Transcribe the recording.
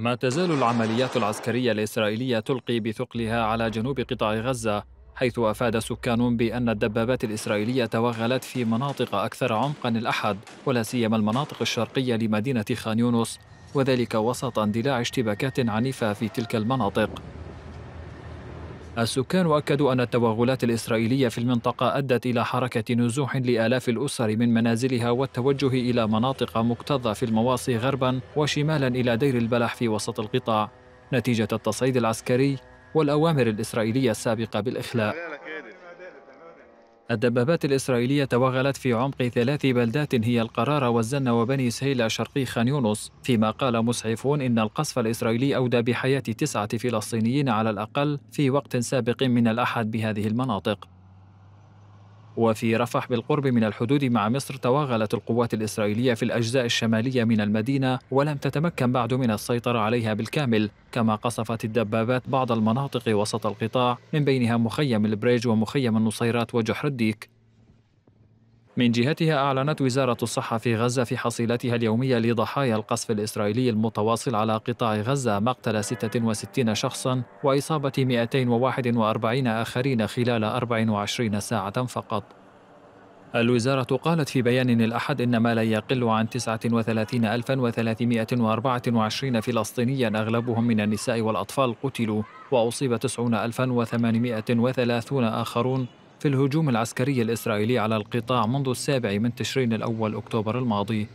ما تزال العمليات العسكرية الإسرائيلية تلقي بثقلها على جنوب قطاع غزة حيث أفاد سكان بأن الدبابات الإسرائيلية توغلت في مناطق أكثر عمقا الأحد ولا سيما المناطق الشرقية لمدينة خان يونس وذلك وسط اندلاع اشتباكات عنيفة في تلك المناطق السكان أكدوا أن التوغلات الإسرائيلية في المنطقة أدت إلى حركة نزوح لآلاف الأسر من منازلها والتوجه إلى مناطق مكتظة في المواصي غربا وشمالا إلى دير البلح في وسط القطاع نتيجة التصعيد العسكري والأوامر الإسرائيلية السابقة بالإخلاء الدبابات الإسرائيلية توغلت في عمق ثلاث بلدات هي القرارة والزنة وبني سهيل شرقي خان يونس فيما قال مسعفون إن القصف الإسرائيلي أودى بحياة تسعة فلسطينيين على الأقل في وقت سابق من الأحد بهذه المناطق وفي رفح بالقرب من الحدود مع مصر توغلت القوات الإسرائيلية في الأجزاء الشمالية من المدينة ولم تتمكن بعد من السيطرة عليها بالكامل كما قصفت الدبابات بعض المناطق وسط القطاع من بينها مخيم البريج ومخيم النصيرات وجحر الديك من جهتها أعلنت وزارة الصحة في غزة في حصيلتها اليومية لضحايا القصف الإسرائيلي المتواصل على قطاع غزة مقتل 66 شخصا وإصابة 241 آخرين خلال 24 ساعة فقط الوزارة قالت في بيان الأحد إن ما لا يقل عن 39324 فلسطينيا أغلبهم من النساء والأطفال قتلوا وأصيب 90830 آخرون في الهجوم العسكري الإسرائيلي على القطاع منذ السابع من تشرين الأول أكتوبر الماضي